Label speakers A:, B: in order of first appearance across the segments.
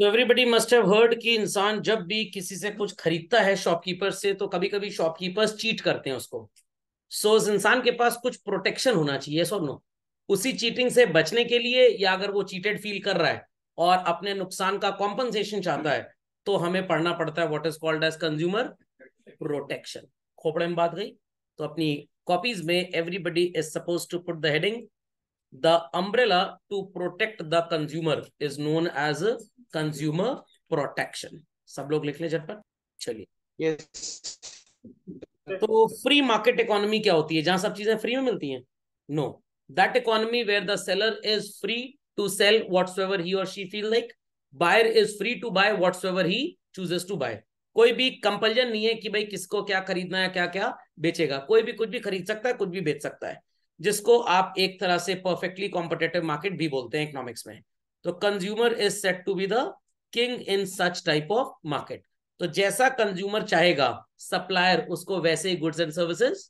A: तो everybody must have heard कि इंसान जब भी किसी से कुछ खरीदता है शॉपकीपर से तो कभी कभी शॉपकीपर्स चीट करते हैं उसको सो so, इंसान के पास कुछ प्रोटेक्शन होना चाहिए सो नो उसी चीटिंग से बचने के लिए या अगर वो चीटेड फील कर रहा है और अपने नुकसान का कॉम्पनसेशन चाहता है तो हमें पढ़ना पड़ता है what is called as consumer protection खोपड़े में बात गई तो अपनी कॉपीज में everybody is suppose to put the heading the umbrella to protect the consumer is known as consumer protection सब लोग लिख लें झटपट चलिए yes. तो फ्री मार्केट इकोनॉमी क्या होती है जहां सब चीजें फ्री में मिलती हैं no that economy where the seller is free to sell whatsoever he और she feel like buyer is free to buy whatsoever he chooses to buy कोई भी कंपल्जन नहीं है कि भाई किसको क्या खरीदना है क्या क्या बेचेगा कोई भी कुछ भी खरीद सकता है कुछ भी बेच सकता है जिसको आप एक तरह से परफेक्टली कॉम्पिटेटिव मार्केट भी बोलते हैं इकोनॉमिक्स में तो consumer is set to be the king in such type of market तो जैसा कंज्यूमर चाहेगा सप्लायर उसको वैसे ही गुड्स एंड सर्विसेज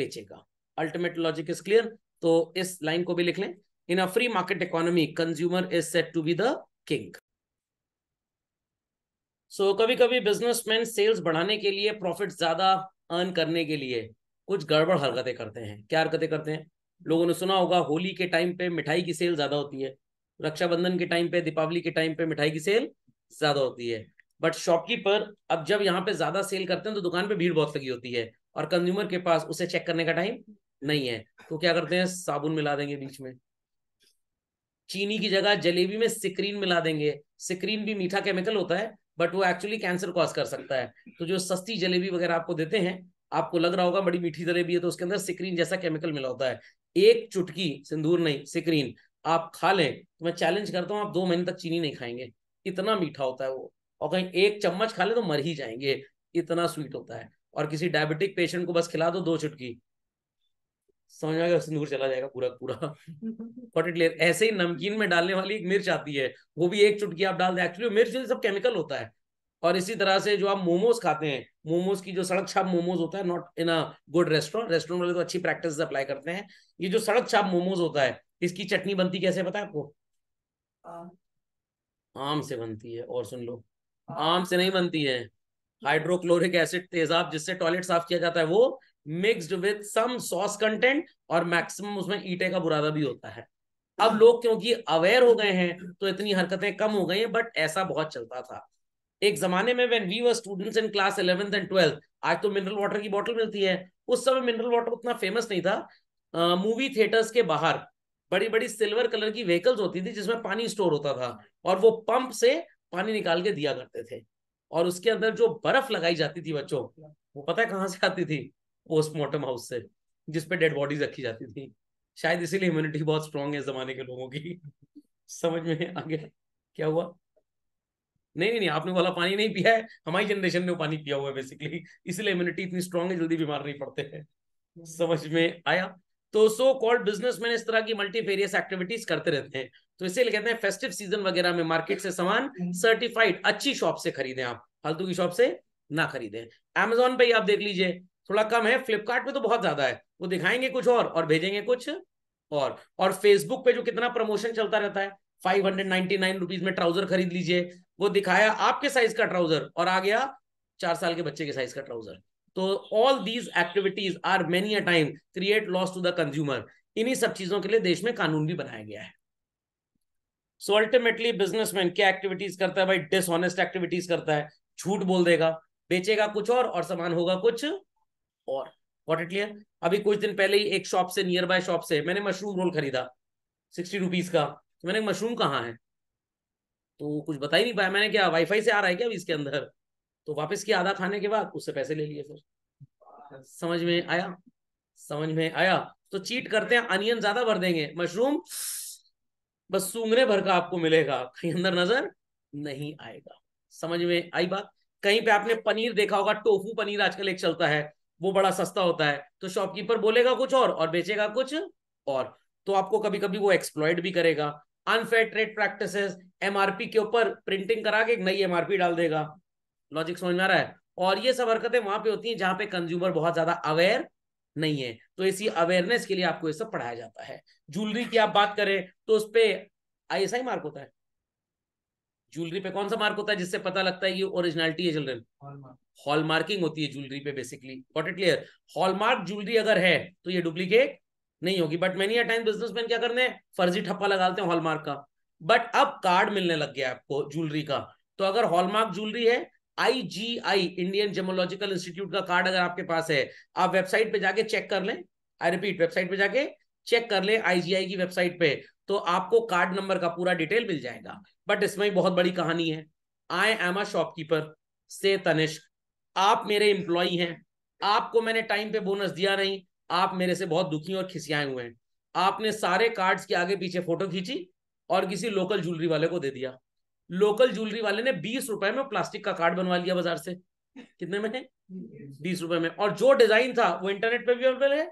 A: बेचेगा अल्टीमेट लॉजिक इज क्लियर तो इस लाइन को भी लिख लें in a free market economy consumer is set to be the king so कभी कभी बिजनेसमैन सेल्स बढ़ाने के लिए प्रॉफिट ज्यादा अर्न करने के लिए कुछ गड़बड़ हरकतें करते हैं क्या हरकतें करते हैं लोगों ने सुना होगा होली के टाइम पे मिठाई की सेल ज्यादा होती है रक्षाबंधन के टाइम पे दीपावली के टाइम पे मिठाई की सेल ज्यादा होती है बट शॉपकीपर अब जब यहाँ पे ज्यादा सेल करते हैं तो दुकान पे भीड़ बहुत लगी होती है और कंज्यूमर के पास उसे चेक करने का टाइम नहीं है तो क्या करते हैं साबुन मिला देंगे बीच में चीनी की जगह जलेबी में सिक्रीन मिला देंगे सिक्रीन भी मीठा केमिकल होता है बट वो एक्चुअली कैंसर कॉज कर सकता है तो जो सस्ती जलेबी वगैरह आपको देते हैं आपको लग रहा होगा बड़ी मीठी जलेबी है तो उसके अंदर सिक्रीन जैसा केमिकल मिला होता है एक चुटकी सिंदूर नहीं सिक्रीन आप खा लें तो मैं चैलेंज करता हूँ आप दो महीने तक चीनी नहीं खाएंगे इतना मीठा होता है वो और कहीं एक चम्मच खा ले तो मर ही जाएंगे इतना स्वीट होता है और किसी डायबिटिक पेशेंट को बस खिला दो दो चुटकी समझ में आएगा सिंदूर चला जाएगा पूरा पूरा पर्टिकुलर ऐसे ही नमकीन में डालने वाली एक मिर्च आती है वो भी एक चुटकी आप डाल दें एक्चुअली मिर्च सब केमिकल होता है और इसी तरह से जो आप मोमोज खाते हैं मोमोज की जो सड़क छाप मोमोज होता है not in a good restaurant restaurant वाले तो अच्छी प्रैक्टिस अप्लाई करते हैं ये जो सड़क छाप मोमोज होता है इसकी चटनी बनती कैसे पता आपको आम से बनती है और सुन लो हाँ। आम से नहीं बनती है हाइड्रोक्लोरिक एसिड तेजाब जिससे टॉयलेट साफ किया जाता है वो mixed with some sauce content और मैक्सिमम उसमें ईटे का बुरादा भी होता है अब लोग क्योंकि अवेयर हो गए हैं तो इतनी हरकतें कम हो गई हैं बट ऐसा बहुत चलता था एक जमाने में when we were students in class eleventh and twelfth आज तो मिनरल वाटर की बॉटल मिलती है उस समय मिनरल वाटर उतना फेमस नहीं था मूवी थिएटर्स के बाहर बड़ी बड़ी सिल्वर कलर की व्हीकल्स होती थी जिसमें पानी स्टोर होता था और वो पंप से पानी निकाल के दिया करते थे और उसके अंदर जो बर्फ लगाई जाती थी बच्चों वो पता है कहाँ से आती थी पोस्टमार्टम हाउस से जिसपे डेड बॉडीज रखी जाती थी शायद इसीलिए इम्यूनिटी बहुत स्ट्रांग है जमाने के लोगों की समझ में आ गया क्या हुआ नहीं नहीं नहीं आपने वाला पानी नहीं पिया है हमारी जनरेशन ने पानी पिया हुआ है बेसिकली इसलिए इम्यूनिटी इतनी स्ट्रांग है जल्दी बीमार नहीं पड़ते हैं हम्म। समझ में आया तो सो कॉल्ड बिजनेसमैन इस तरह की मल्टीफेरियस एक्टिविटीज करते रहते हैं तो इसीलिए कहते हैं फेस्टिव सीजन वगैरह में मार्केट से सामान सर्टिफाइड अच्छी शॉप से खरीदें आप फालतू की शॉप से ना खरीदें अमेजोन पे ही आप देख लीजिए थोड़ा कम है फ्लिपकार्ट तो बहुत ज्यादा है वो दिखाएंगे कुछ और और भेजेंगे कुछ और और फेसबुक पे जो कितना प्रमोशन चलता रहता है फाइव हंड्रेड में ट्राउजर खरीद लीजिए वो दिखाया आपके साइज का ट्राउजर और आ गया चार साल के बच्चे के साइज का ट्राउजर तो all these activities are many a time create loss to the consumer इन्हीं सब चीजों के लिए देश में कानून भी बनाया गया है सो अल्टीमेटली बिजनेसमैन क्या एक्टिविटीज करता है भाई डिसऑनेस्ट एक्टिविटीज करता है झूठ बोल देगा बेचेगा कुछ और और सामान होगा कुछ और वॉट इट क्लियर अभी कुछ दिन पहले ही एक शॉप से नियर बाय शॉप से मैंने मशरूम रोल खरीदा सिक्सटी रुपीज का तो मैंने मशरूम कहाँ है तो कुछ बता ही नहीं पाया मैंने क्या वाईफाई से आ रहा है क्या अभी इसके अंदर तो वापस किया आधा खाने के बाद उससे पैसे ले लिए फिर समझ में आया समझ में आया तो चीट करते हैं अनियन ज्यादा भर देंगे मशरूम बस सूंगरे भर का आपको मिलेगा कहीं अंदर नजर नहीं आएगा समझ में आई बात कहीं पे आपने पनीर देखा होगा टोफू पनीर आजकल एक चलता है वो बड़ा सस्ता होता है तो शॉपकीपर बोलेगा कुछ और और बेचेगा कुछ और तो आपको कभी कभी वो एक्सप्लॉयड भी करेगा अनफेयर ट्रेड प्रैक्टिसेस एमआरपी के ऊपर प्रिंटिंग करा के एक नई एमआरपी डाल देगा लॉजिक समझ में आ रहा है और ये सब हरकतें वहां पे होती हैं जहां पे कंज्यूमर बहुत ज्यादा अवेयर नहीं है तो इसी अवेयरनेस के लिए आपको ये सब पढ़ाया जाता है ज्वेलरी की आप बात करें तो उस पर आई एस आई मार्क होता है ज्वेलरी पे कौन सा मार्क होता है जिससे पता लगता है ये ओरिजिनलिटी है चिल्ड्रन हॉलमार्किंग होती है ज्वेलरी पे basically what it clear hallmark jewellery अगर है तो ये डुप्लीकेट नहीं होगी but many a time businessman क्या करने फर्जी ठप्पा लगा लगाते हैं हॉलमार्क का बट अब कार्ड मिलने लग गया आपको ज्वेलरी का तो अगर हॉलमार्क ज्वेलरी है आईजीआई इंडियन जेमोलॉजिकल इंस्टीट्यूट का कार्ड अगर आपके पास है आप वेबसाइट पे जाके चेक कर लें आई रिपीट वेबसाइट पे जाके चेक कर लें आईजीआई की वेबसाइट पे तो आपको कार्ड नंबर का पूरा डिटेल मिल जाएगा बट इसमें बहुत बड़ी कहानी है आई एम अ शॉपकीपर से तनिष्क आप मेरे एम्प्लॉय हैं आपको मैंने टाइम पे बोनस दिया नहीं आप मेरे से बहुत दुखी और खिसियाए हुए हैं आपने सारे कार्ड्स के आगे पीछे फोटो खींची और किसी लोकल ज्वेलरी वाले को दे दिया लोकल ज्वेलरी वाले ने बीस रुपए में प्लास्टिक का कार्ड बनवा लिया बाजार से कितने में बीस रुपए में और जो डिजाइन था वो इंटरनेट पे भी अवेलेबल है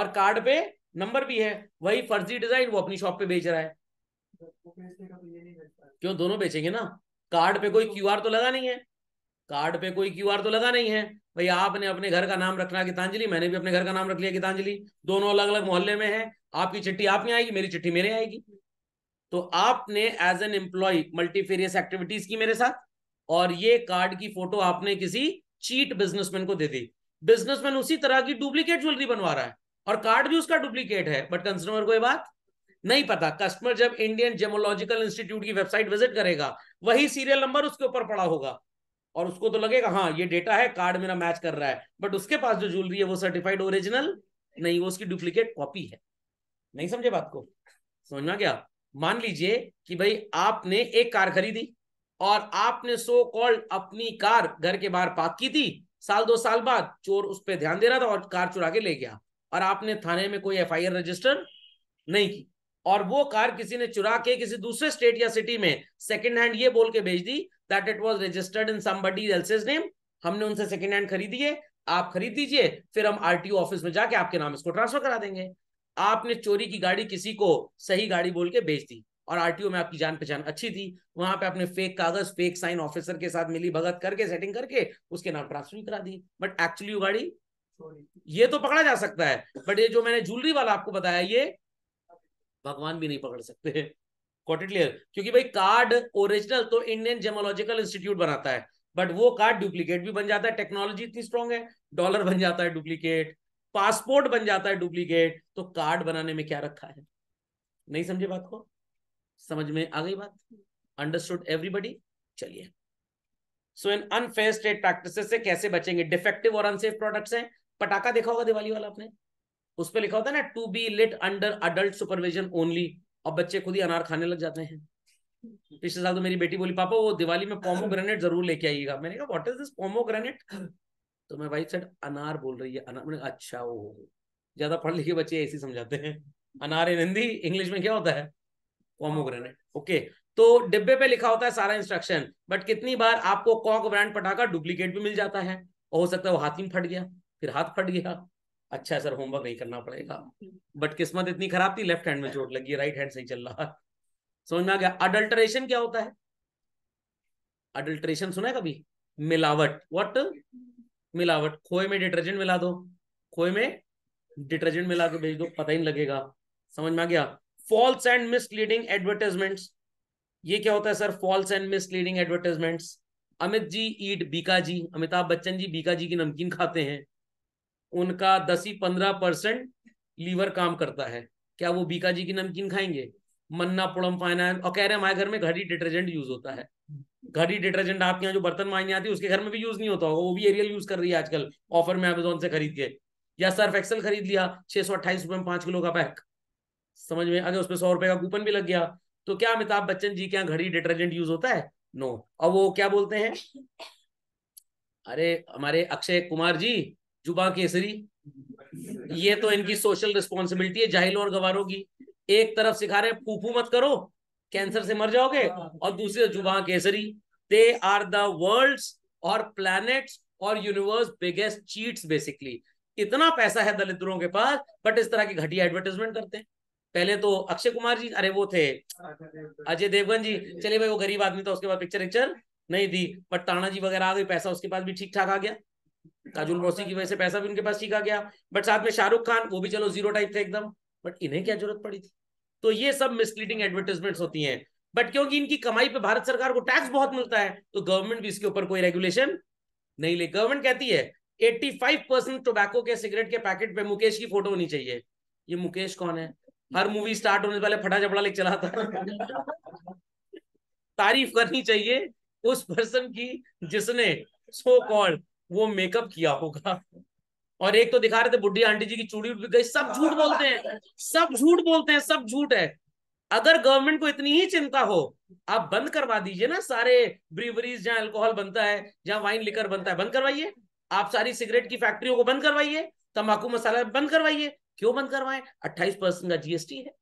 A: और कार्ड पे नंबर भी है वही फर्जी डिजाइन वो अपनी शॉप पे बेच रहा है क्यों दोनों बेचेंगे ना कार्ड पे कोई क्यूआर तो लगा नहीं है कार्ड पे कोई क्यूआर तो लगा नहीं है भाई आपने अपने घर का नाम रखना गीतांजलि मैंने भी अपने घर का नाम रख लिया गीतांजलि दोनों अलग अलग मोहल्ले में है आपकी चिट्ठी आप में आएगी मेरी चिट्ठी मेरे आएगी तो आपने as an employ multifarious activities की मेरे साथ और ये कार्ड की फोटो आपने किसी चीट बिजनेसमैन को दे दी बिजनेसमैन उसी तरह की डुप्लीकेट ज्वेलरी बनवा रहा है और कार्ड भी उसका डुप्लीकेट है बट कंज्यूमर को ये बात नहीं पता कस्टमर जब इंडियन जेमोलॉजिकल इंस्टीट्यूट की वेबसाइट विजिट करेगा वही सीरियल नंबर उसके ऊपर पड़ा होगा और उसको तो लगेगा हाँ ये डेटा है कार्ड मेरा मैच कर रहा है बट उसके पास जो ज्वेलरी है वो सर्टिफाइड ओरिजिनल नहीं वो उसकी डुप्लीकेट कॉपी है नहीं समझे बात को समझना क्या मान लीजिए कि भाई आपने एक कार खरीदी और आपने सो कॉल्ड अपनी कार घर के बाहर पार्क की थी साल दो साल बाद चोर उस पर ध्यान दे रहा था और कार चुरा के ले गया और आपने थाने में कोई एफ रजिस्टर नहीं की और वो कार किसी ने चुरा के किसी दूसरे स्टेट या सिटी में सेकंड हैंड ये बोल के भेज दी that it was registered in somebody else's name हमने उनसे सेकंड हैंड खरीदी है आप खरीद दीजिए फिर हम आरटीओ ऑफिस में जाके आपके नाम इसको ट्रांसफर करा देंगे आपने चोरी की गाड़ी किसी को सही गाड़ी बोल के बेच दी और आरटीओ में आपकी जान पहचान अच्छी थी वहां पे आपने फेक कागज फेक साइन ऑफिसर के साथ मिली भगत करके सेटिंग करके उसके नाम ट्रांसफर करा दी बट एक्चुअली वो गाड़ी ये तो पकड़ा जा सकता है बट ये जो मैंने ज्वेलरी वाला आपको बताया ये भगवान भी नहीं पकड़ सकते क्योंकि भाई कार्ड ओरिजिनल तो इंडियन जेमोलॉजिकल इंस्टीट्यूट बनाता है बट वो कार्ड डुप्लीकेट भी बन जाता है टेक्नोलॉजी इतनी स्ट्रॉन्ग है डॉलर बन जाता है डुप्लीकेट पासपोर्ट बन जाता है डुप्लीकेट तो कार्ड बनाने में क्या रखा है नहीं समझे बात को समझ में आ गई बात अंडरस्टूड एवरीबडी चलिए सो इन अनफेयर ट्रेड प्रैक्टिस से कैसे बचेंगे डिफेक्टिव और अनसेफ प्रोडक्ट्स हैं पटाखा देखा होगा दिवाली वाला आपने उस पर लिखा होता है ना to be lit under adult supervision only और बच्चे खुद ही अनार खाने लग जाते हैं पिछले साल तो मेरी बेटी बोली पापा वो दिवाली में पोमो ग्रेनेट जरूर लेके आइएगा मैंने कहा what is this pomegranate तो मैं वाइफ साइड अनार बोल रही है अनार मैंने अच्छा वो ज्यादा पढ़ लिखे बच्चे ऐसे समझाते हैं अनार इन हिंदी इंग्लिश में क्या होता है पॉमोग्रेनेट ओके तो डिब्बे पे लिखा होता है सारा इंस्ट्रक्शन बट कितनी बार आपको कॉक ब्रांड पटाखा डुप्लीकेट भी मिल जाता है और हो सकता है वो हाथ ही फट गया फिर हाथ फट गया अच्छा सर होमवर्क नहीं करना पड़ेगा बट किस्मत इतनी खराब थी लेफ्ट हैंड में चोट लगी राइट हैंड सही चल रहा है समझ में आ गया अडल्ट्रेशन क्या होता है अडल्ट्रेशन सुना है कभी मिलावट वट मिलावट खोए में डिटर्जेंट मिला दो खोए में डिटर्जेंट मिला के भेज दो पता ही नहीं लगेगा समझ में आ गया फॉल्स एंड मिसलीडिंग एडवर्टाइजमेंट्स ये क्या होता है sir false and misleading advertisements Amit ji eat Bikaji Amitabh Bachchan ji Bikaji की नमकीन खाते हैं उनका दस ही पंद्रह परसेंट लीवर काम करता है क्या वो बीका जी की नमकीन खाएंगे मन्ना पुड़म फाइनेंस और कह रहे हैं हमारे घर में घर ही डिटर्जेंट यूज होता है घर ही डिटर्जेंट आपके यहाँ जो बर्तन मांगने आती है उसके घर में भी यूज नहीं होता होगा वो भी एरियल यूज कर रही है आजकल ऑफर में अमेजोन से खरीद के या सर्फ एक्सल खरीद लिया छह सौ अट्ठाईस रुपए में पांच किलो का पैक समझ में अगर उसमें सौ रुपए का कूपन भी लग गया तो क्या अमिताभ बच्चन जी के यहाँ घड़ी डिटर्जेंट यूज होता है नो no. अब वो क्या बोलते हैं अरे हमारे अक्षय कुमार जी जुबा केसरी ये तो इनकी सोशल रिस्पॉन्सिबिलिटी है जाहिलों और गवारों की एक तरफ सिखा रहे हैं फूफू मत करो कैंसर से मर जाओगे हाँ। और दूसरे जुबा केसरी दे आर द वर्ल्ड और प्लैनेट्स और यूनिवर्स बिगेस्ट चीट्स बेसिकली इतना पैसा है दलितों के पास बट इस तरह की घटिया एडवर्टाइजमेंट करते हैं पहले तो अक्षय कुमार जी अरे वो थे अजय देवगन जी चलिए भाई वो गरीब आदमी था उसके बाद पिक्चर पिक्चर नहीं दी बट ताना जी वगैरह आ गए पैसा उसके पास भी ठीक ठाक आ गया काजुल मौसी की वजह से पैसा भी उनके पास ठीक आ गया बट साथ में शाहरुख खान वो भी चलो जीरो टाइप थे एकदम बट इन्हें क्या जरूरत पड़ी थी तो ये सब मिसलीडिंग एडवर्टीजमेंट होती है बट क्योंकि इनकी कमाई पे भारत सरकार को टैक्स बहुत मिलता है तो गवर्नमेंट भी इसके ऊपर कोई रेगुलेशन नहीं ले गवर्नमेंट कहती है 85 परसेंट टोबैको के सिगरेट के पैकेट पे मुकेश की फोटो होनी चाहिए ये मुकेश कौन है हर मूवी स्टार्ट होने पहले फटा जबड़ा लेके चला था तारीफ करनी चाहिए उस पर्सन की जिसने सो कॉल्ड वो मेकअप किया होगा और एक तो दिखा रहे थे बुढ़ी आंटी जी की चूड़ी उठ गई सब हाँ। झूठ बोलते हैं सब झूठ बोलते हैं सब झूठ है अगर गवर्नमेंट को इतनी ही चिंता हो आप बंद करवा दीजिए ना सारे ब्रीवरीज जहां अल्कोहल बनता है जहां वाइन लिकर बनता है बंद करवाइए आप सारी सिगरेट की फैक्ट्रियों को बंद करवाइए तंबाकू मसाला बंद करवाइए क्यों बंद करवाए अट्ठाईस परसेंट का जीएसटी है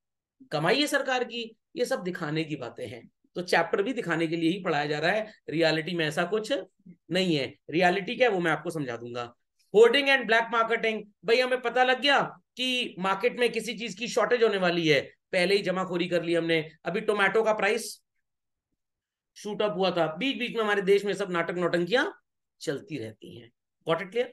A: कमाई है सरकार की ये सब दिखाने की बातें हैं तो चैप्टर भी दिखाने के लिए ही पढ़ाया जा रहा है रियालिटी में ऐसा कुछ नहीं है रियालिटी क्या है वो मैं आपको समझा दूंगा होर्डिंग एंड ब्लैक मार्केटिंग भाई हमें पता लग गया कि मार्केट में किसी चीज की शॉर्टेज होने वाली है पहले ही जमाखोरी कर ली हमने अभी टोमेटो का प्राइस शूट अप हुआ था बीच बीच में हमारे देश में सब नाटक नौटंकियां चलती रहती हैं गॉट इट क्लियर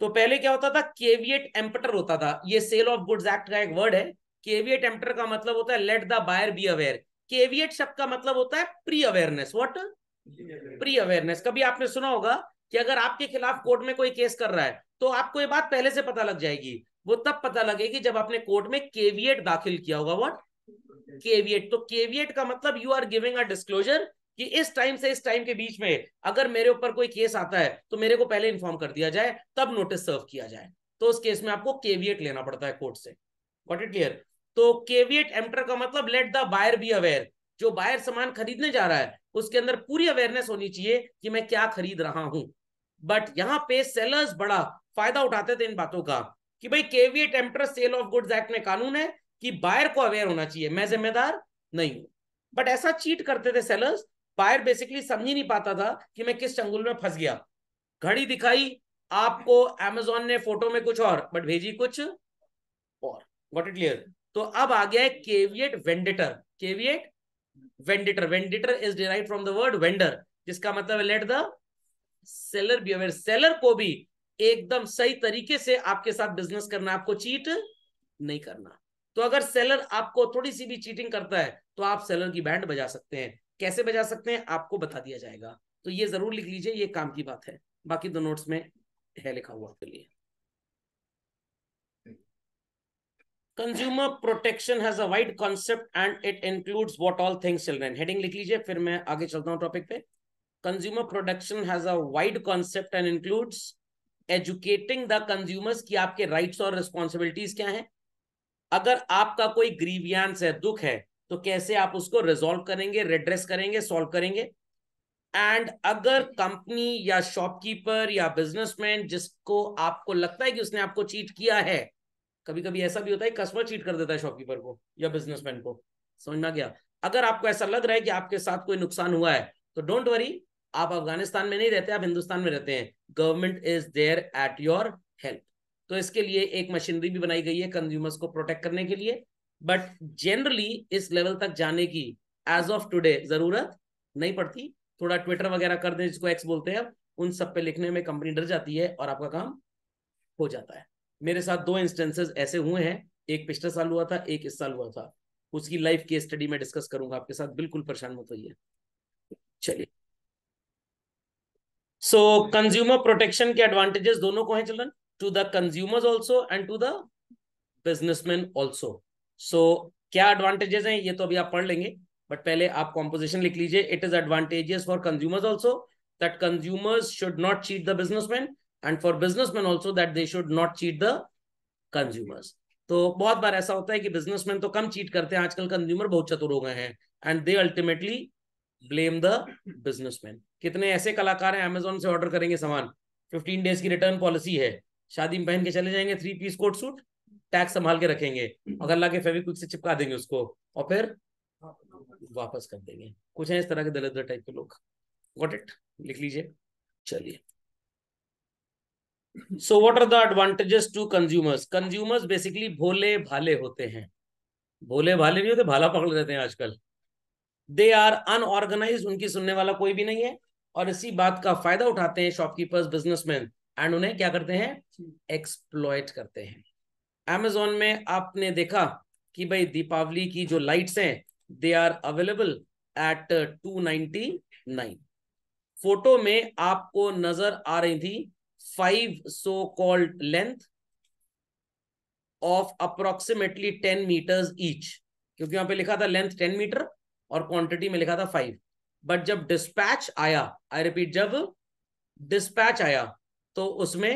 A: तो पहले क्या होता था केवियट एम्पटर होता था ये सेल ऑफ गुड्स एक्ट का एक वर्ड है केवियट एम्पटर का मतलब होता है let the buyer be aware caveat शब्द का मतलब होता है pre awareness what pre awareness कभी आपने सुना होगा कि अगर आपके खिलाफ कोर्ट में कोई केस कर रहा है तो आपको ये बात पहले से पता लग जाएगी वो तब पता लगेगी जब आपने कोर्ट में केवीएट दाखिल किया होगा वॉट केवीएट तो केवीएट का मतलब you are giving a disclosure कि इस टाइम से इस टाइम के बीच में अगर मेरे ऊपर कोई केस आता है तो मेरे को पहले इन्फॉर्म कर दिया जाए तब नोटिस सर्व किया जाए तो उस केस में आपको केवीएट लेना पड़ता है कोर्ट से वॉट इट क्लियर तो केवीएट एम्टर का मतलब let the buyer be aware जो बायर सामान खरीदने जा रहा है उसके अंदर पूरी अवेयरनेस होनी चाहिए कि मैं क्या खरीद रहा हूं बट यहाँ पे सेलर्स बड़ा फायदा उठाते थे इन बातों का कि भाई caveat emptor sale of goods act में कानून है कि बायर को अवेयर होना चाहिए मैं जिम्मेदार नहीं हूं बट ऐसा चीट करते थे सेलर्स बायर बेसिकली समझ ही नहीं पाता था कि मैं किस चंगुल में फंस गया घड़ी दिखाई आपको एमेजोन ने फोटो में कुछ और बट भेजी कुछ और वॉट इट क्लियर तो अब आ गया है caveat venditor caveat venditor venditor is derive from the word vendor जिसका मतलब let the seller beware aware seller को भी एकदम सही तरीके से आपके साथ बिजनेस करना आपको चीट नहीं करना तो अगर सेलर आपको थोड़ी सी भी चीटिंग करता है तो आप सेलर की बैंड बजा सकते हैं कैसे बजा सकते हैं आपको बता दिया जाएगा तो ये जरूर लिख लीजिए ये काम की बात है बाकी दो नोट्स में है लिखा हुआ आपके लिए consumer protection has a wide concept and it includes what all things children heading लिख लीजिए फिर मैं आगे चलता हूं टॉपिक पे consumer production has a wide concept and includes educating the consumers की आपके राइट्स और रिस्पॉन्सिबिलिटीज क्या है अगर आपका कोई ग्रीवियांस है दुख है तो कैसे आप उसको रिजोल्व करेंगे रेड्रेस करेंगे सॉल्व करेंगे एंड अगर कंपनी या शॉपकीपर या बिजनेसमैन जिसको आपको लगता है कि उसने आपको चीट किया है कभी कभी ऐसा भी होता है कस्टमर चीट कर देता है शॉपकीपर को या बिजनेसमैन को समझना गया अगर आपको ऐसा लग रहा है कि आपके साथ कोई नुकसान हुआ है तो डोंट वरी आप अफगानिस्तान में नहीं रहते आप हिंदुस्तान में रहते हैं government is there at your help तो इसके लिए एक मशीनरी भी बनाई गई है कंज्यूमर्स को प्रोटेक्ट करने के लिए बट जनरली इस लेवल तक जाने की एज ऑफ टुडे जरूरत नहीं पड़ती थोड़ा ट्विटर वगैरह कर दें जिसको एक्स बोलते हैं उन सब पे लिखने में कंपनी डर जाती है और आपका काम हो जाता है मेरे साथ दो इंस्टेंसेस ऐसे हुए हैं एक पिछले साल हुआ था एक इस साल हुआ था उसकी लाइफ की स्टडी में डिस्कस करूंगा आपके साथ बिल्कुल परेशान मत होइए चलिए सो कंज्यूमर प्रोटेक्शन के एडवांटेजेस दोनों को हैं children to the consumers also and to the businessman also so क्या एडवांटेजेस हैं ये तो अभी आप पढ़ लेंगे बट पहले आप कॉम्पोजिशन लिख लीजिए it is advantages for consumers also that consumers should not cheat the businessman and for businessman also that they should not cheat the consumers तो बहुत बार ऐसा होता है कि बिजनेसमैन तो कम चीट करते हैं आजकल कंज्यूमर बहुत चतुर हो गए हैं and they ultimately blame the businessman कितने ऐसे कलाकार हैं अमेजोन से ऑर्डर करेंगे सामान फिफ्टीन डेज की रिटर्न पॉलिसी है शादी में पहन के चले जाएंगे three piece coat suit tags संभाल के रखेंगे और अल्लाह के फेविक्विक से चिपका देंगे उसको और फिर वापस कर देंगे कुछ है इस तरह के दलित टाइप के लोग वॉट इट लिख लीजिए चलिए so what are the advantages to consumers consumers basically भोले भाले होते हैं भोले भाले नहीं होते भाला पकड़ लेते हैं आजकल दे आर अनऑर्गेनाइज उनकी सुनने वाला कोई भी नहीं है और इसी बात का फायदा उठाते हैं शॉपकीपर्स बिजनेसमैन एंड उन्हें क्या करते हैं एक्सप्लॉयट करते हैं एमेजोन में आपने देखा कि भाई दीपावली की जो लाइट्स हैं they are available at two ninety nine photo में आपको नजर आ रही थी five so called length of approximately ten metres each क्योंकि वहां पे लिखा था लेंथ टेन मीटर और क्वांटिटी में लिखा था फाइव बट जब डिस्पैच आया आई रिपीट जब डिस्पैच आया तो उसमें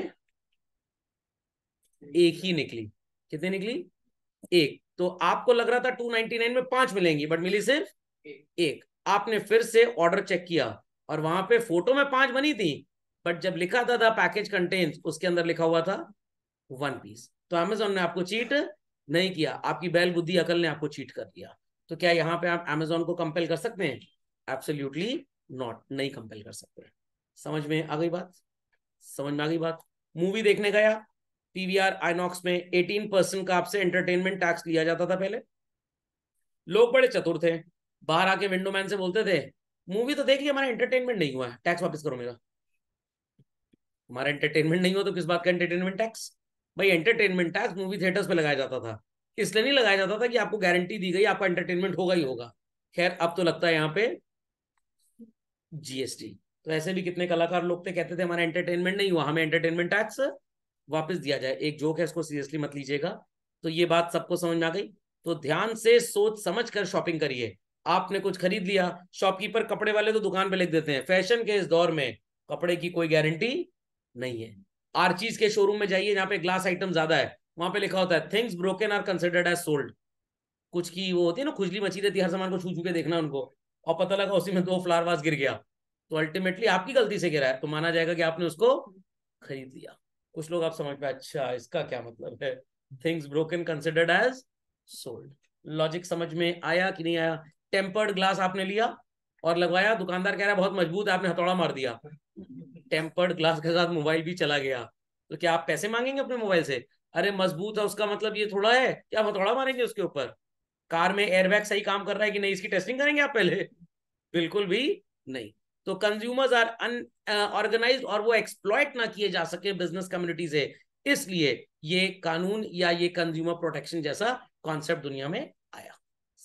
A: एक ही निकली कितनी निकली एक तो आपको लग रहा था टू नाइनटी नाइन में पांच मिलेंगी बट मिली सिर्फ एक आपने फिर से ऑर्डर चेक किया और वहां पे फोटो में पांच बनी थी बट जब लिखा था था पैकेज कंटेंट उसके अंदर लिखा हुआ था वन पीस तो अमेजोन ने आपको चीट नहीं किया आपकी बैल बुद्धि अकल ने आपको चीट कर दिया तो क्या यहाँ पे आप एमेजोन को कंपेल कर सकते हैं एब्सोल्यूटली नॉट नहीं कंपेल कर सकते समझ में आ गई बात समझ में आ गई बात मूवी देखने गया पीवीआर आईनॉक्स में एटीन परसेंट का आपसे एंटरटेनमेंट टैक्स लिया जाता था पहले लोग बड़े चतुर थे बाहर आके विंडोमैन से बोलते थे मूवी तो देख हमारा एंटरटेनमेंट नहीं हुआ है टैक्स वापस करो मेरा हमारा एंटरटेनमेंट नहीं हुआ तो किस बात का एंटरटेनमेंट टैक्स भाई एंटरटेनमेंट टैक्स मूवी थिएटर्स पे लगाया जाता था इसलिए नहीं लगाया जाता था कि आपको गारंटी दी गई आपका एंटरटेनमेंट होगा ही होगा खैर अब तो लगता है यहाँ पे जीएसटी तो ऐसे भी कितने कलाकार लोग थे कहते थे हमारा एंटरटेनमेंट नहीं हुआ हमें एंटरटेनमेंट टैक्स वापस दिया जाए एक जोक है इसको सीरियसली मत लीजिएगा तो ये बात सबको समझ में आ गई तो ध्यान से सोच समझ कर शॉपिंग करिए आपने कुछ खरीद लिया शॉपकीपर कपड़े वाले तो दुकान पे लिख देते हैं फैशन के इस दौर में कपड़े की कोई गारंटी नहीं है आर्चीज के शोरूम में जाइए जहाँ पे ग्लास आइटम ज्यादा है वहां पे लिखा होता है things broken are considered as sold कुछ की वो होती है ना खुजली मची रहती है हर सामान को छू छू के देखना उनको और पता लगा उसी में दो फ्लावर वास गिर गया तो अल्टीमेटली आपकी गलती से गिरा है तो माना जाएगा कि आपने उसको खरीद लिया कुछ लोग आप समझ पाए अच्छा इसका क्या मतलब है things broken considered as sold logic समझ में आया कि नहीं आया टेम्पर्ड ग्लास आपने लिया और लगवाया दुकानदार कह रहा है बहुत मजबूत है आपने हथौड़ा मार दिया टेम्पर्ड ग्लास के साथ मोबाइल भी चला गया तो क्या आप पैसे मांगेंगे अपने मोबाइल से अरे मजबूत है उसका मतलब ये थोड़ा है कि आप हथौड़ा मारेंगे उसके ऊपर कार में एयरबैग सही काम कर रहा है कि नहीं इसकी टेस्टिंग करेंगे आप पहले बिल्कुल भी नहीं तो कंज्यूमर्स आर अनऑर्गेनाइज और वो एक्सप्लॉयट ना किए जा सके बिजनेस कम्युनिटी से इसलिए ये कानून या ये कंज्यूमर प्रोटेक्शन जैसा कॉन्सेप्ट दुनिया में आया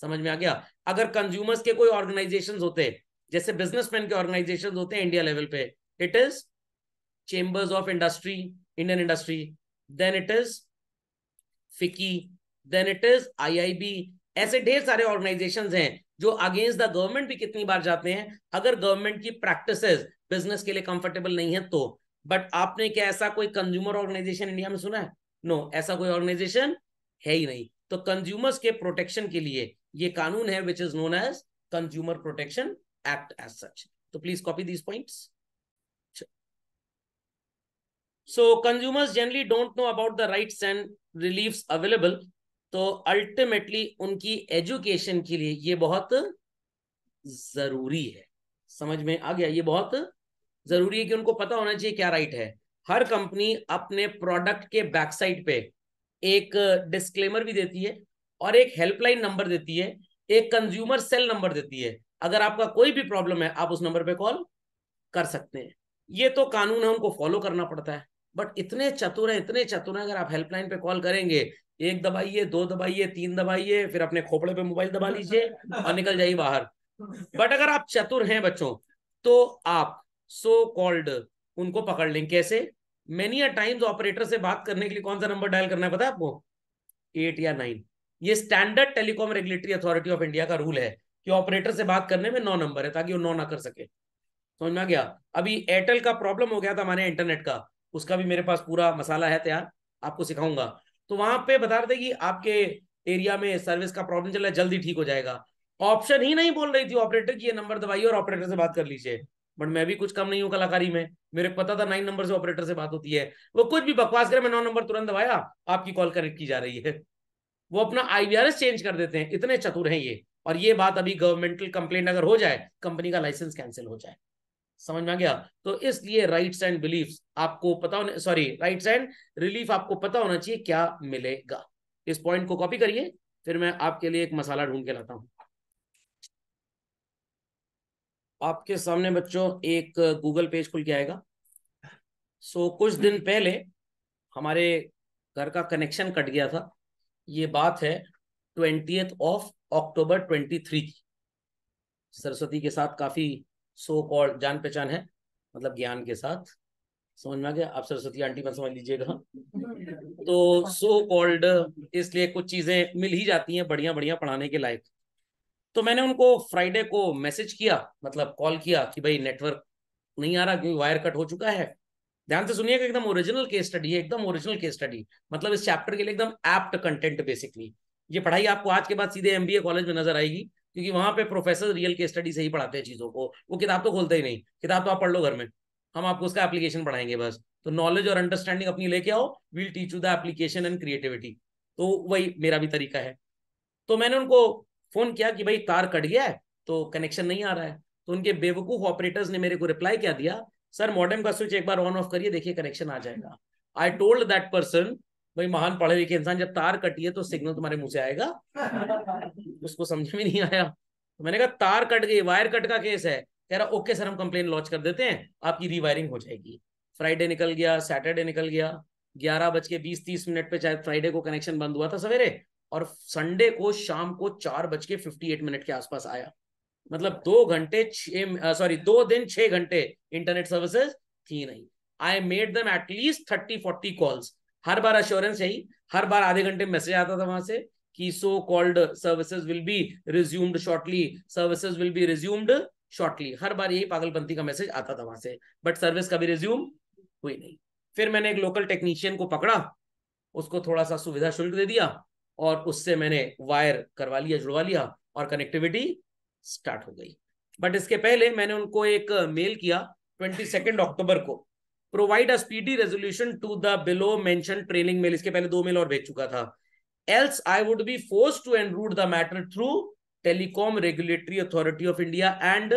A: समझ में आ गया अगर कंज्यूमर्स के कोई ऑर्गेनाइजेशन होते जैसे बिजनेसमैन के ऑर्गेनाइजेशन होते हैं इंडिया लेवल पे it is chambers of industry Indian industry then it is FICCI then it is IIB ऐसे ढेर सारे ऑर्गेनाइजेशंस हैं जो अगेंस्ट द गवर्नमेंट भी कितनी बार जाते हैं अगर गवर्नमेंट की प्रैक्टिसेस बिजनेस के लिए कंफर्टेबल नहीं है तो बट आपने क्या ऐसा कोई कंज्यूमर ऑर्गेनाइजेशन इंडिया में सुना है नो no, ऐसा कोई ऑर्गेनाइजेशन है ही नहीं तो कंज्यूमर्स के प्रोटेक्शन के लिए ये कानून है which is known as consumer protection act as such तो please copy these points so consumers generally don't know about the right and relief available तो अल्टीमेटली उनकी एजुकेशन के लिए ये बहुत जरूरी है समझ में आ गया ये बहुत जरूरी है कि उनको पता होना चाहिए क्या राइट है हर कंपनी अपने प्रोडक्ट के बैक साइड पे एक डिस्क्लेमर भी देती है और एक हेल्पलाइन नंबर देती है एक कंज्यूमर सेल नंबर देती है अगर आपका कोई भी प्रॉब्लम है आप उस नंबर पे कॉल कर सकते हैं ये तो कानून है उनको फॉलो करना पड़ता है बट इतने चतुर हैं इतने चतुर हैं अगर आप हेल्पलाइन पे कॉल करेंगे एक दबाइए दो दबाइए तीन दबाइए फिर अपने खोपड़े पे मोबाइल दबा लीजिए और निकल जाइए बाहर बट अगर आप चतुर हैं बच्चों तो आप सो so कॉल्ड उनको पकड़ लें कैसे मेनी अ टाइम्स ऑपरेटर से बात करने के लिए कौन सा नंबर डायल करना है पता है आपको एट या नाइन ये standard telecom regulatory authority of India का रूल है कि ऑपरेटर से बात करने में नौ नंबर है ताकि वो नौ ना कर सके समझ में आ गया अभी एयरटेल का प्रॉब्लम हो गया था हमारे इंटरनेट का उसका भी मेरे पास पूरा मसाला है तैयार आपको सिखाऊंगा तो वहां पे बता रहे थे कि आपके एरिया में सर्विस का प्रॉब्लम चल रहा है जल्दी ठीक हो जाएगा ऑप्शन ही नहीं बोल रही थी ऑपरेटर की ये नंबर दबाइए और ऑपरेटर से बात कर लीजिए बट मैं भी कुछ कम नहीं हूँ कलाकारी में मेरे पता था नाइन नंबर से ऑपरेटर से बात होती है वो कुछ भी बकवास करे मैं नौ नंबर तुरंत दबाया आपकी कॉल कनेक्ट की जा रही है वो अपना आई चेंज कर देते हैं इतने चतुर हैं ये और ये बात अभी गवर्नमेंटल कंप्लेंट अगर हो जाए कंपनी का लाइसेंस कैंसिल हो जाए समझ में आ गया तो इसलिए राइट्स एंड बिलीफ आपको पता होना सॉरी राइट्स एंड रिलीफ आपको पता होना चाहिए क्या मिलेगा इस पॉइंट को कॉपी करिए फिर मैं आपके लिए एक मसाला ढूंढ के लाता हूं आपके सामने बच्चों एक गूगल पेज खुल के आएगा सो so, कुछ दिन पहले हमारे घर का कनेक्शन कट गया था ये बात है twenty of October twenty three की सरस्वती के साथ काफी सो कॉल्ड जान पहचान है मतलब ज्ञान के साथ समझ में आ गया आप सरस्वती आंटी पर समझ लीजिएगा तो सो कॉल्ड इसलिए कुछ चीजें मिल ही जाती हैं बढ़िया बढ़िया पढ़ाने के लायक तो मैंने उनको फ्राइडे को मैसेज किया मतलब कॉल किया कि भाई नेटवर्क नहीं आ रहा क्योंकि वायर कट हो चुका है ध्यान से सुनिएगा एकदम ओरिजिनल केस स्टडी है एकदम ओरिजिनल केस स्टडी मतलब इस चैप्टर के लिए एकदम एप्ट कंटेंट बेसिकली ये पढ़ाई आपको आज के बाद सीधे एमबीए कॉलेज में नजर आएगी क्योंकि वहां पे प्रोफेसर रियल के स्टडी से ही पढ़ाते हैं चीज़ों को वो किताब तो खोलते ही नहीं किताब तो आप पढ़ लो घर में हम आपको उसका एप्लीकेशन पढ़ाएंगे बस तो नॉलेज और अंडरस्टैंडिंग अपनी लेके आओ will teach you the application and creativity तो वही मेरा भी तरीका है तो मैंने उनको फोन किया कि भाई तार कट गया है तो कनेक्शन नहीं आ रहा है तो उनके बेवकूफ ऑपरेटर्स ने मेरे को रिप्लाई क्या दिया सर मॉडर्न का स्विच एक बार ऑन ऑफ करिए देखिए कनेक्शन आ जाएगा आई टोल्ड दैट पर्सन भाई महान पढ़े लिखे इंसान जब तार कटी है तो सिग्नल तुम्हारे मुंह से आएगा उसको समझ में नहीं आया तो मैंने कहा तार कट गई वायर कट का केस है कह रहा ओके सर हम कंप्लेन लॉन्च कर देते हैं आपकी रीवायरिंग हो जाएगी फ्राइडे निकल गया सैटरडे निकल गया ग्यारह बज के बीस तीस मिनट पे चाहे फ्राइडे को कनेक्शन बंद हुआ था सवेरे और संडे को शाम को चार बज के फिफ्टी एट मिनट के आसपास आया मतलब दो घंटे सॉरी दो दिन छह घंटे इंटरनेट सर्विसेज थी नहीं I made them at least thirty forty calls हर बार अश्योरेंस यही हर बार आधे घंटे मैसेज आता था वहां से कि so called services will be resumed shortly services will be resumed shortly हर बार यही पागलपंथी का मैसेज आता था वहां से बट सर्विस कभी रिज्यूम हुई नहीं फिर मैंने एक लोकल टेक्नीशियन को पकड़ा उसको थोड़ा सा सुविधा शुल्क दे दिया और उससे मैंने वायर करवा लिया जुड़वा लिया और कनेक्टिविटी स्टार्ट हो गई बट इसके पहले मैंने उनको एक मेल किया ट्वेंटी सेकेंड अक्टूबर को provide a speedy resolution to the below mention trailing mail इसके पहले दो मेल और भेज चुका था else I would be force to enroute the matter through telecom regulatory authority of India and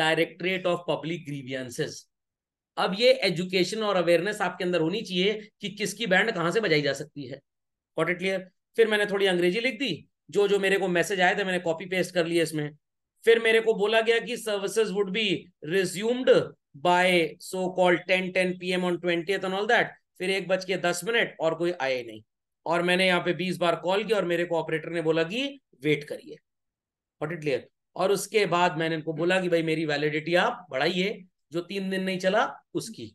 A: directorate of public grievances अब ये education और अवेयरनेस आपके अंदर होनी चाहिए कि किसकी बैंड कहां से बजाई जा सकती है कॉट इट क्लियर फिर मैंने थोड़ी अंग्रेजी लिख दी जो जो मेरे को मैसेज आए थे मैंने कॉपी पेस्ट कर लिया इसमें फिर मेरे को बोला गया कि services would be resumed by so call ten ten P M on twenty all that फिर एक बज के दस मिनट और कोई आए नहीं और मैंने यहाँ पे बीस बार कॉल किया और मेरे को ऑपरेटर ने बोला कि वेट करिए क्लियर और उसके बाद मैंने इनको बोला कि भाई मेरी वैलिडिटी आप बढ़ाइए जो तीन दिन नहीं चला उसकी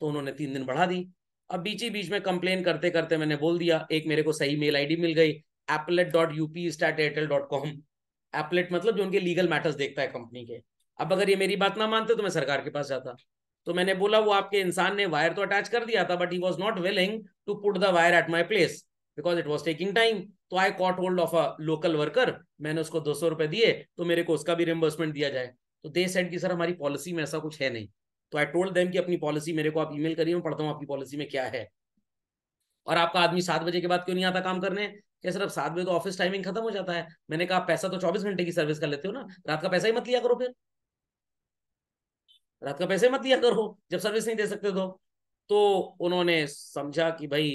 A: तो उन्होंने तीन दिन बढ़ा दी अब बीच ही बीच में कंप्लेन करते करते मैंने बोल दिया एक मेरे को सही मेल आईडी मिल गई appellate dot UP start Airtel dot com appellate मतलब जो उनके लीगल मैटर्स देखता है कंपनी के अब अगर ये मेरी बात ना मानते तो मैं सरकार के पास जाता तो मैंने बोला वो आपके इंसान ने वायर तो अटैच कर दिया था but he was not willing to put the wire at my place because it was taking time तो I caught hold of a local worker मैंने उसको दो सौ रुपए दिए तो मेरे को उसका भी रिमबर्समेंट दिया जाए तो दे सेड की सर हमारी पॉलिसी में ऐसा कुछ है नहीं तो आई टोल्ड देम कि अपनी पॉलिसी मेरे को आप ईमेल करिए मैं पढ़ता हूँ आपकी पॉलिसी में क्या है और आपका आदमी सात बजे के बाद क्यों नहीं आता काम करने क्या सर अब सात बजे तो ऑफिस टाइमिंग खत्म हो जाता है मैंने कहा पैसा तो चौबीस घंटे की सर्विस कर लेते हो ना रात का पैसा ही मत लिया करो फिर रात का पैसे मत दिया करो जब सर्विस नहीं दे सकते तो तो उन्होंने समझा कि भाई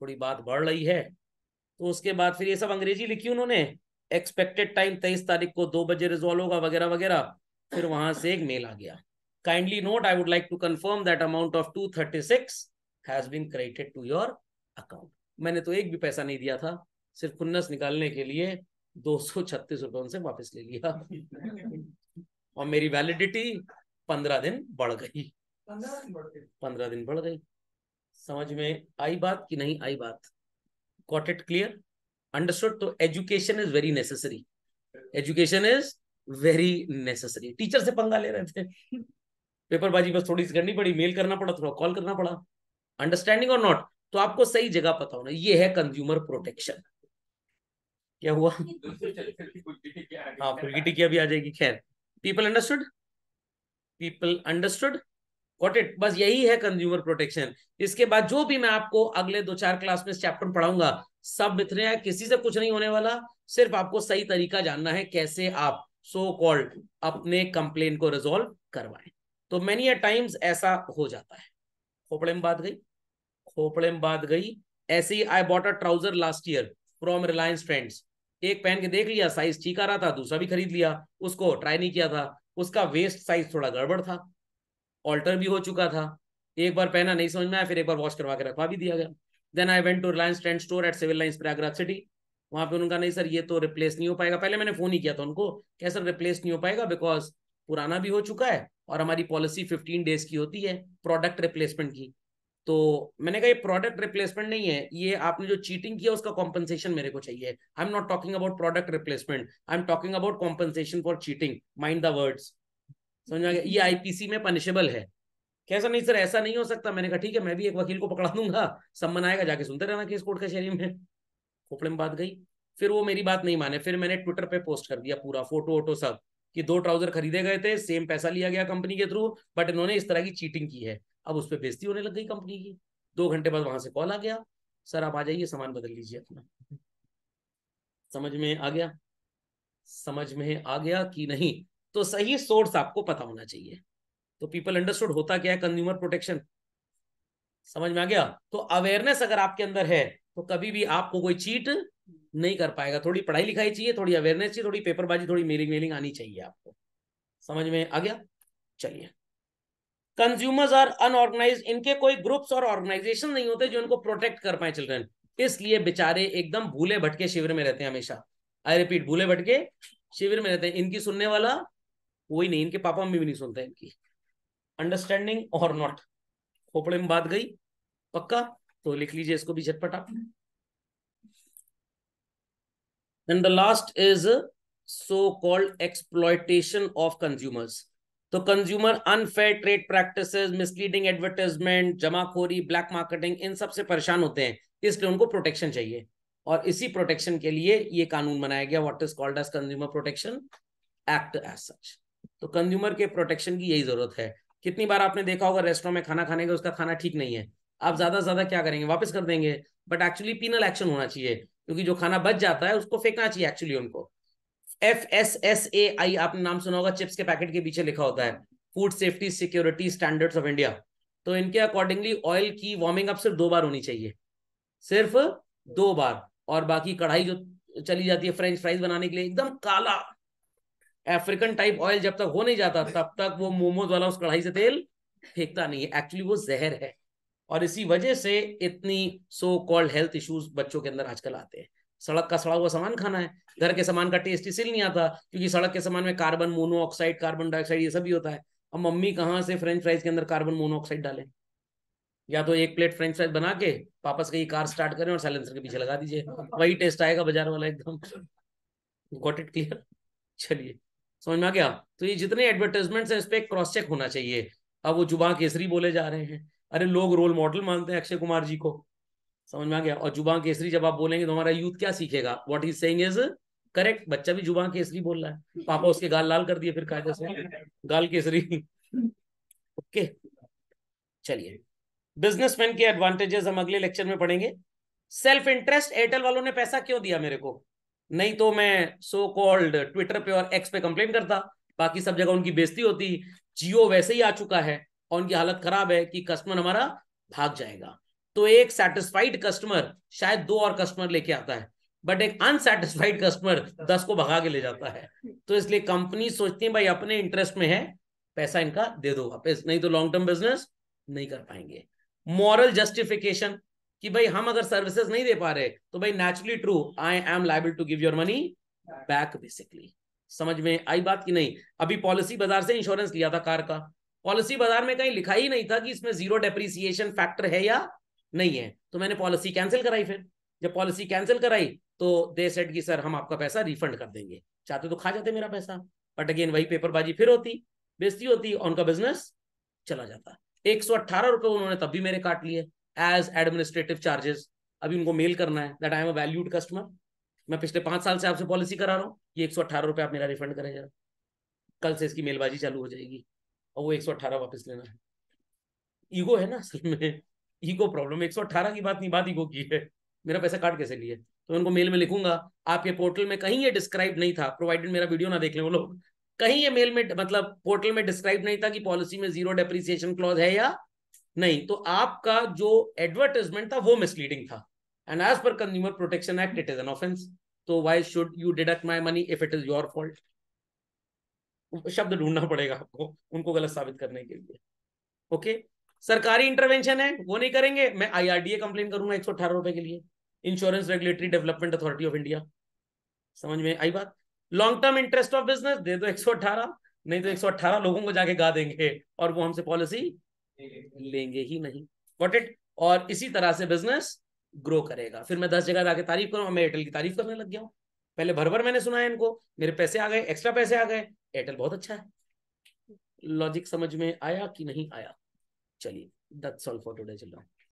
A: थोड़ी बात बढ़ रही है तो उसके बाद फिर ये सब अंग्रेजी लिखी उन्होंने एक्सपेक्टेड टाइम तेईस तारीख को दो बजे रिजॉल्व होगा वगैरह वगैरह फिर वहां से एक मेल आ गया kindly note I would like to confirm that amount of two thirty six has been credited to your account मैंने तो एक भी पैसा नहीं दिया था सिर्फ खुन्नस निकालने के लिए दो सौ छत्तीस रुपये उनसे वापस ले लिया और मेरी वैलिडिटी पंद्रह दिन बढ़ गई पंद्रह दिन बढ़ गई समझ में आई बात कि नहीं आई बात कॉट इट क्लियर अंडरस्टूड तो education is very necessary education is very necessary teacher से पंगा ले रहे थे पेपरबाजी बस थोड़ी सी करनी पड़ी मेल करना पड़ा थोड़ा कॉल करना पड़ा अंडरस्टैंडिंग और नॉट तो आपको सही जगह पता होना ये है कंज्यूमर प्रोटेक्शन क्या हुआ हाँ फिर गिटी की अभी आ जाएगी खैर people understood people understood what it बस यही है कंज्यूमर प्रोटेक्शन इसके बाद जो भी मैं आपको अगले दो चार क्लास में चैप्टर पढ़ाऊंगा सब इतने किसी से कुछ नहीं होने वाला सिर्फ आपको सही तरीका जानना है कैसे आप सो so कॉल्ड अपने कंप्लेन को रिजोल्व करवाएं तो मैनी अ टाइम्स ऐसा हो जाता है खोपड़े में बात गई खोपड़े में बात गई ऐसे ही I bought a trouser last year from Reliance Trends एक पहन के देख लिया साइज ठीक आ रहा था दूसरा भी खरीद लिया उसको ट्राई नहीं किया था उसका वेस्ट साइज थोड़ा गड़बड़ था ऑल्टर भी हो चुका था एक बार पहना नहीं समझ में आया फिर एक बार वॉश करवा के रखवा भी दिया गया then I went to Reliance Trend store at Civil Lines Prayagraj city वहां पे उनका नहीं सर ये तो रिप्लेस नहीं हो पाएगा पहले मैंने फोन ही किया था उनको क्या सर रिप्लेस नहीं हो पाएगा बिकॉज पुराना भी हो चुका है और हमारी पॉलिसी फिफ्टीन डेज की होती है प्रोडक्ट रिप्लेसमेंट की तो मैंने कहा ये प्रोडक्ट रिप्लेसमेंट नहीं है ये आपने जो चीटिंग किया उसका कॉम्पनसेशन मेरे को चाहिए I am not talking about product replacement I am talking about compensation for cheating mind the words समझा गया ये आईपीसी में पनिशेबल है कैसा नहीं सर ऐसा नहीं हो सकता मैंने कहा ठीक है मैं भी एक वकील को पकड़ा दूंगा सब मनाएगा जाके सुनते रहना केस कोर्ट कचहरी में खोपड़े में बात गई फिर वो मेरी बात नहीं माने फिर मैंने ट्विटर पे पोस्ट कर दिया पूरा फोटो वोटो सब कि दो ट्राउजर खरीदे गए थे सेम पैसा लिया गया कंपनी के थ्रू बट इन्होंने इस तरह की चीटिंग की है अब उस पर बेजती होने लग गई कंपनी की दो घंटे बाद वहां से कॉल आ गया सर आप आ जाइए सामान बदल लीजिए अपना समझ में आ गया समझ में आ गया कि नहीं तो सही सोर्स आपको पता होना चाहिए तो पीपल अंडरस्टूड होता क्या है कंज्यूमर प्रोटेक्शन समझ में आ गया तो अवेयरनेस अगर आपके अंदर है तो कभी भी आपको कोई चीट नहीं कर पाएगा थोड़ी पढ़ाई लिखाई चाहिए थोड़ी अवेयरनेस चाहिए थोड़ी पेपरबाजी थोड़ी मेलिंग वेलिंग आनी चाहिए आपको समझ में आ गया चलिए कंज्यूमर्स आर अनऑर्गेनाइज इनके कोई ग्रुप्स और ऑर्गेनाइजेशन नहीं होते जो इनको प्रोटेक्ट कर पाए चिल्ड्रन इसलिए बेचारे एकदम भूले भटके शिविर में रहते हैं हमेशा आई रिपीट भूले भटके शिविर में रहते हैं इनकी सुनने वाला कोई नहीं इनके पापा मम्मी भी नहीं सुनते इनकी अंडरस्टैंडिंग और नॉट खोपड़े में बात गई पक्का तो लिख लीजिए इसको भी झटपट आप and the last is so called exploitation of consumers तो consumer unfair trade practice misleading advertisement जमाखोरी ब्लैक मार्केटिंग इन सब से परेशान होते हैं इसलिए उनको प्रोटेक्शन चाहिए और इसी प्रोटेक्शन के लिए ये कानून बनाया गया what is called as consumer protection act as such तो कंज्यूमर के प्रोटेक्शन की यही जरूरत है कितनी बार आपने देखा होगा रेस्टोरेंट में खाना खाने का उसका खाना ठीक नहीं है आप ज्यादा से ज्यादा क्या करेंगे वापस कर देंगे बट एक्चुअली पीनल एक्शन होना चाहिए क्योंकि जो खाना बच जाता है उसको फेंकना चाहिए एक्चुअली उनको F S S A I आपने नाम सुना होगा चिप्स के पैकेट के पीछे लिखा होता है food safety security standards of India तो इनके अकॉर्डिंगली ऑयल की वार्मिंग अप सिर्फ दो बार होनी चाहिए सिर्फ दो बार और बाकी कढ़ाई जो चली जाती है फ्रेंच फ्राइज बनाने के लिए एकदम काला अफ्रीकन टाइप ऑयल जब तक हो नहीं जाता तब तक वो मोमोज वाला उस कढ़ाई से तेल फेंकता नहीं है एक्चुअली वो जहर है और इसी वजह से इतनी सो कॉल्ड हेल्थ इश्यूज बच्चों के अंदर आजकल आते हैं सड़क का सड़ा हुआ सामान खाना है घर के सामान का टेस्ट इसीलिए नहीं आता क्योंकि सड़क के सामान में कार्बन मोनोऑक्साइड कार्बन डाइऑक्साइड ये सब भी होता है अब मम्मी कहाँ से फ्रेंच फ्राइज के अंदर कार्बन मोनोऑक्साइड डालें या तो एक प्लेट फ्रेंच फ्राइज बना के वापस कहीं कार स्टार्ट करें और साइलेंसर के पीछे लगा दीजिए वही टेस्ट आएगा बाजार वाला एकदम गॉट इट क्लियर चलिए समझ में आ गया तो ये जितने एडवर्टाइजमेंट है इस पर क्रॉस चेक होना चाहिए अब वो जुबा केसरी बोले जा रहे हैं अरे लोग रोल मॉडल मानते हैं अक्षय कुमार जी को समझ में आ गया और जुबा केसरी जब आप बोलेंगे तो हमारा यूथ क्या सीखेगा what is saying is correct बच्चा भी जुबा केसरी बोल रहा है पापा उसके गाल लाल कर दिए फिर कायदे से गाल केसरी ओके चलिए बिजनेसमैन के एडवांटेजेस हम अगले लेक्चर में पढ़ेंगे सेल्फ इंटरेस्ट एयरटेल वालों ने पैसा क्यों दिया मेरे को नहीं तो मैं सो कॉल्ड ट्विटर पे और एक्स पे कंप्लेन करता बाकी सब जगह उनकी बेजती होती जियो वैसे ही आ चुका है और उनकी हालत खराब है कि कस्टमर हमारा भाग जाएगा तो एक सेटिस्फाइड कस्टमर शायद दो और कस्टमर लेके आता है बट एक अनसेटिस्फाइड कस्टमर दस को भगा के ले जाता है तो इसलिए कंपनी सोचती है भाई अपने इंटरेस्ट में है पैसा इनका दे दो वापस नहीं तो लॉन्ग टर्म बिजनेस नहीं कर पाएंगे मॉरल जस्टिफिकेशन कि भाई हम अगर सर्विसेज नहीं दे पा रहे तो भाई naturally true I am liable to give your money back basically समझ में आई बात की नहीं अभी पॉलिसी बाजार से इंश्योरेंस लिया था कार का पॉलिसी बाजार में कहीं लिखा ही नहीं था कि इसमें जीरो डेप्रिसिएशन फैक्टर है या नहीं है तो मैंने पॉलिसी कैंसिल कराई फिर जब पॉलिसी कैंसिल कराई तो दे सेट की सर हम आपका पैसा रिफंड कर देंगे चाहते तो खा जाते मेरा पैसा बट अगेन वही पेपरबाजी फिर होती बेजती होती और उनका बिजनेस चला जाता एक सौ अट्ठारह रुपये उन्होंने तब भी मेरे काट लिए एज एडमिनिस्ट्रेटिव चार्जेस अभी उनको मेल करना है that I am a valued customer मैं पिछले पांच साल से आपसे पॉलिसी करा रहा हूँ ये एक सौ अट्ठारह रुपये आप मेरा रिफंड करें जरा कल से इसकी मेलबाजी चालू हो जाएगी और वो एक सौ अट्ठारह वापस लेना है ईगो है ना असल में ईगो प्रॉब्लम एक सौ अठारह की बात नहीं बात ईगो की है मेरा पैसा काट कैसे लिए तो उनको मेल में लिखूंगा आपके पोर्टल में कहीं ये डिस्क्राइब नहीं था प्रोवाइडेड मेरा वीडियो ना देख लें वो लोग कहीं ये मेल में मतलब पोर्टल में डिस्क्राइब नहीं था कि पॉलिसी में जीरो डेप्रिसिएशन क्लॉज है या नहीं तो आपका जो एडवर्टाइजमेंट था वो मिसलीडिंग था and as per consumer protection act it is an offence तो why should you deduct my money if it is your fault शब्द ढूंढना पड़ेगा आपको उनको गलत साबित करने के लिए ओके okay? सरकारी इंटरवेंशन है वो नहीं करेंगे मैं आईआरडीए कंप्लेन करूंगा एक सौ अठारह रुपए के लिए insurance regulatory development authority of India समझ में आई बात long term interest of business दे दो अठारह नहीं तो अठारह लोगों को जाके गा देंगे और वो हमसे पॉलिसी लेंगे ही नहीं वॉट इट और इसी तरह से बिजनेस ग्रो करेगा फिर मैं दस जगह जाके तारीफ करूँ मैं एयरटेल की तारीफ करने लग गया हूँ पहले भर भर मैंने सुना है इनको मेरे पैसे आ गए एक्स्ट्रा पैसे आ गए एयरटेल बहुत अच्छा है लॉजिक समझ में आया कि नहीं आया चलिए दैट्स ऑल फॉर टुडे चलो